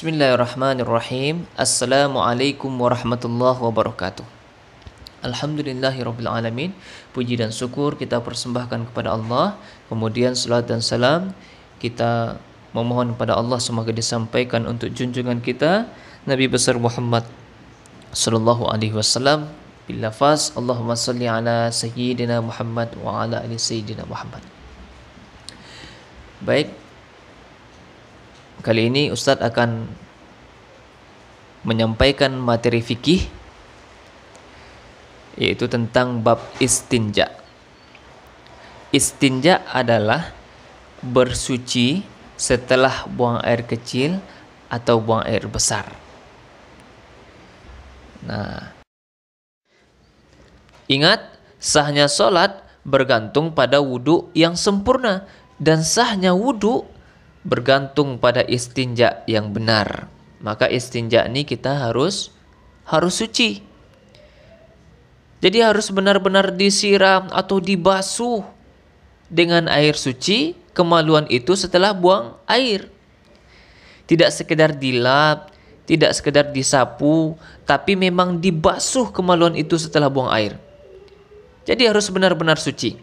Bismillahirrahmanirrahim. Assalamualaikum warahmatullahi wabarakatuh. Alhamdulillahirrabbilalamin Puji dan syukur kita persembahkan kepada Allah Kemudian salat dan salam Kita memohon kepada Allah Semoga disampaikan untuk junjungan kita Nabi besar Muhammad Sallallahu alaihi wasallam Bilafaz Allahumma salli ala Sayyidina Muhammad Wa ala ali Sayyidina Muhammad Baik Kali ini Ustadz akan menyampaikan materi fikih yaitu tentang bab istinja. Istinja adalah bersuci setelah buang air kecil atau buang air besar. Nah, ingat sahnya sholat bergantung pada wudhu yang sempurna dan sahnya wudhu bergantung pada istinja yang benar. Maka istinja ini kita harus harus suci. Jadi harus benar-benar disiram atau dibasuh dengan air suci kemaluan itu setelah buang air. Tidak sekedar dilap, tidak sekedar disapu, tapi memang dibasuh kemaluan itu setelah buang air. Jadi harus benar-benar suci.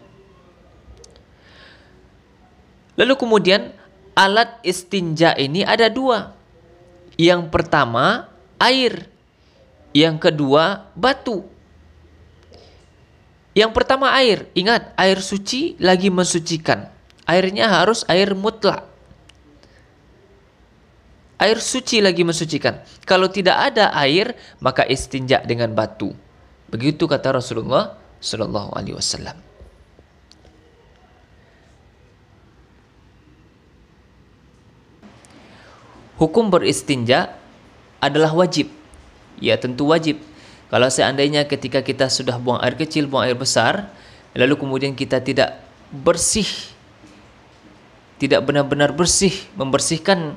Lalu kemudian alat istinja ini ada dua. Yang pertama air, yang kedua batu. Yang pertama air, ingat air suci lagi mensucikan. Airnya harus air mutlak. Air suci lagi mensucikan. Kalau tidak ada air, maka istinja dengan batu. Begitu kata Rasulullah Shallallahu Alaihi Wasallam. hukum beristinja adalah wajib. Ya, tentu wajib. Kalau seandainya ketika kita sudah buang air kecil, buang air besar, lalu kemudian kita tidak bersih, tidak benar-benar bersih, membersihkan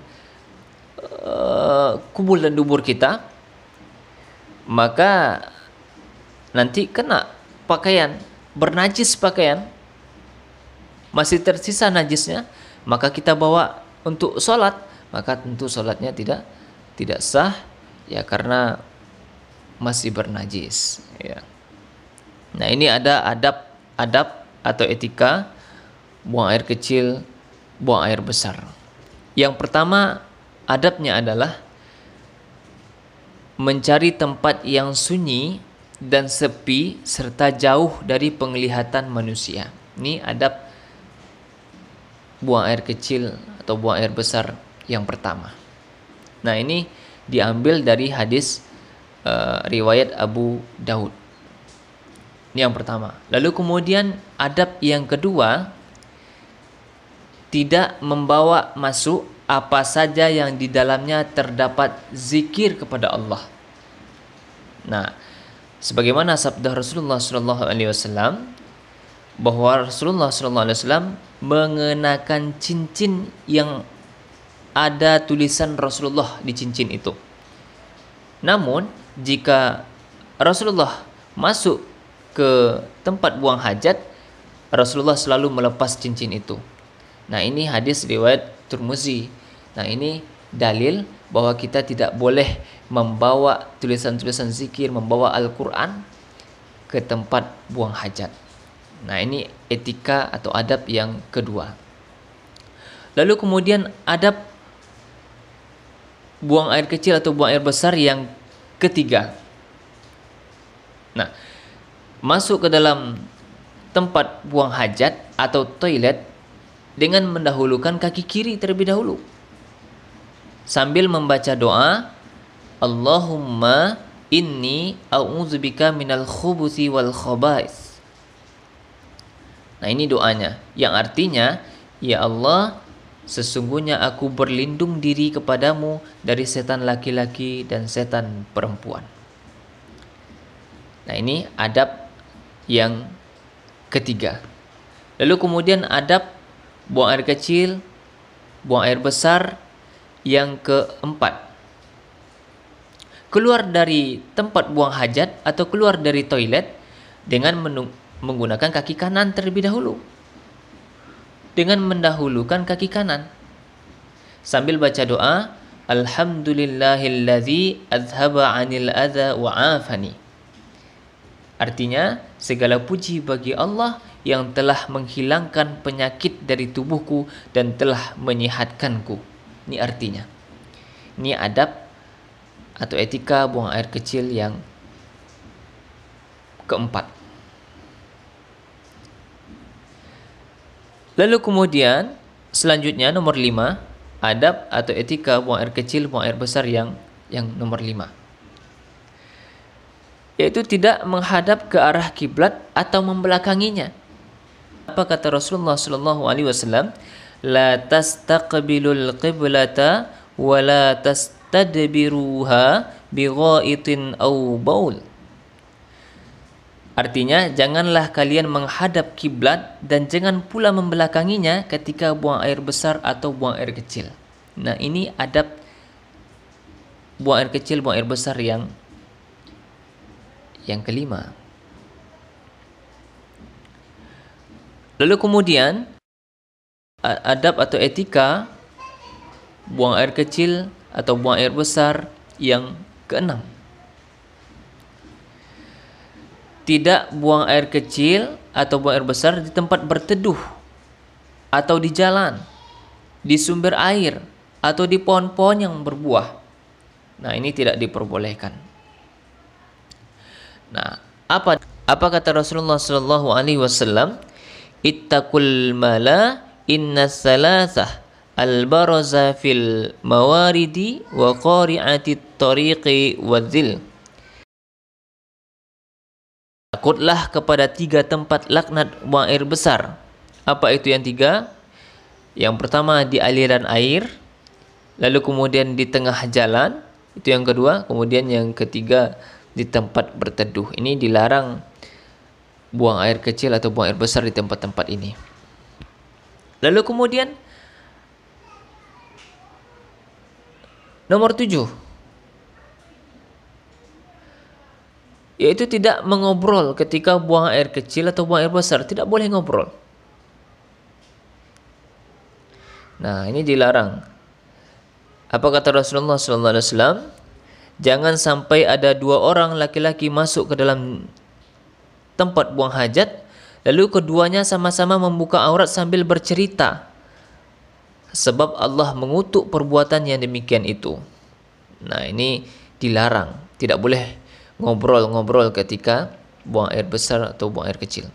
uh, kubul dan dubur kita, maka nanti kena pakaian, bernajis pakaian, masih tersisa najisnya, maka kita bawa untuk sholat maka tentu sholatnya tidak tidak sah ya karena masih bernajis ya. Nah, ini ada adab adab atau etika buang air kecil, buang air besar. Yang pertama adabnya adalah mencari tempat yang sunyi dan sepi serta jauh dari penglihatan manusia. Ini adab buang air kecil atau buang air besar yang pertama. Nah, ini diambil dari hadis uh, riwayat Abu Daud. Ini yang pertama. Lalu kemudian adab yang kedua tidak membawa masuk apa saja yang di dalamnya terdapat zikir kepada Allah. Nah, sebagaimana sabda Rasulullah SAW Alaihi Wasallam bahwa Rasulullah SAW Alaihi Wasallam mengenakan cincin yang ada tulisan Rasulullah di cincin itu. Namun, jika Rasulullah masuk ke tempat buang hajat, Rasulullah selalu melepas cincin itu. Nah, ini hadis riwayat Turmuzi. Nah, ini dalil bahwa kita tidak boleh membawa tulisan-tulisan zikir, membawa Al-Quran ke tempat buang hajat. Nah, ini etika atau adab yang kedua. Lalu kemudian adab buang air kecil atau buang air besar yang ketiga. Nah, masuk ke dalam tempat buang hajat atau toilet dengan mendahulukan kaki kiri terlebih dahulu. Sambil membaca doa, Allahumma inni a'udzubika minal khubuthi wal khabais. Nah, ini doanya yang artinya, ya Allah, Sesungguhnya aku berlindung diri kepadamu dari setan laki-laki dan setan perempuan. Nah, ini adab yang ketiga. Lalu kemudian adab buang air kecil, buang air besar yang keempat. Keluar dari tempat buang hajat atau keluar dari toilet dengan menggunakan kaki kanan terlebih dahulu dengan mendahulukan kaki kanan. Sambil baca doa, Alhamdulillahilladzi azhaba anil adha wa'afani. Artinya, segala puji bagi Allah yang telah menghilangkan penyakit dari tubuhku dan telah menyehatkanku. Ini artinya. Ini adab atau etika buang air kecil yang keempat. Lalu kemudian selanjutnya nomor 5 adab atau etika buang air kecil buang air besar yang yang nomor 5 yaitu tidak menghadap ke arah kiblat atau membelakanginya. Apa kata Rasulullah Shallallahu Alaihi Wasallam? La tastaqbilul qiblata wa la tastadbiruha أو aw baul. Artinya, janganlah kalian menghadap kiblat dan jangan pula membelakanginya ketika buang air besar atau buang air kecil. Nah, ini adab buang air kecil, buang air besar yang yang kelima. Lalu kemudian adab atau etika buang air kecil atau buang air besar yang keenam. tidak buang air kecil atau buang air besar di tempat berteduh atau di jalan, di sumber air atau di pohon-pohon yang berbuah. Nah, ini tidak diperbolehkan. Nah, apa apa kata Rasulullah Shallallahu alaihi wasallam? Ittaqul mala inna salasah al-baraza fil mawaridi wa qari'ati tariqi wa dhil takutlah kepada tiga tempat laknat buang air besar. Apa itu yang tiga? Yang pertama di aliran air, lalu kemudian di tengah jalan, itu yang kedua, kemudian yang ketiga di tempat berteduh. Ini dilarang buang air kecil atau buang air besar di tempat-tempat ini. Lalu kemudian nomor tujuh yaitu tidak mengobrol ketika buang air kecil atau buang air besar, tidak boleh ngobrol. Nah, ini dilarang. Apa kata Rasulullah SAW? Jangan sampai ada dua orang laki-laki masuk ke dalam tempat buang hajat, lalu keduanya sama-sama membuka aurat sambil bercerita. Sebab Allah mengutuk perbuatan yang demikian itu. Nah, ini dilarang, tidak boleh ngobrol-ngobrol ketika buang air besar atau buang air kecil.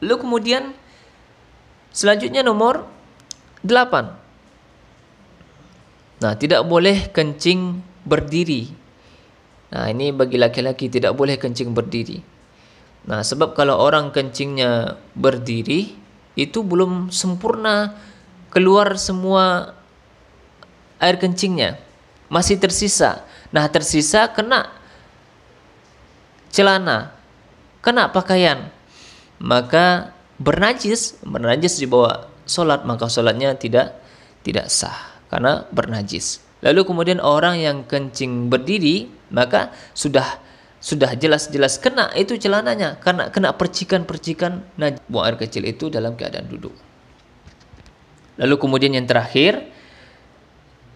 Lalu kemudian selanjutnya nomor 8. Nah, tidak boleh kencing berdiri. Nah, ini bagi laki-laki tidak boleh kencing berdiri. Nah, sebab kalau orang kencingnya berdiri itu belum sempurna keluar semua air kencingnya. Masih tersisa. Nah, tersisa kena celana, kena pakaian, maka bernajis, bernajis di bawah sholat, maka sholatnya tidak tidak sah karena bernajis. Lalu kemudian orang yang kencing berdiri, maka sudah sudah jelas-jelas kena itu celananya karena kena percikan-percikan buang air kecil itu dalam keadaan duduk. Lalu kemudian yang terakhir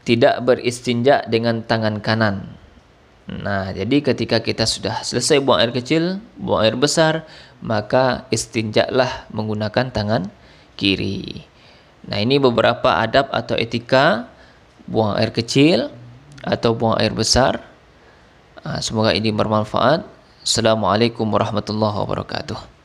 tidak beristinja dengan tangan kanan. Nah, jadi ketika kita sudah selesai buang air kecil, buang air besar, maka istinjaklah menggunakan tangan kiri. Nah, ini beberapa adab atau etika buang air kecil atau buang air besar. Ah, semoga ini bermanfaat. Assalamualaikum warahmatullahi wabarakatuh.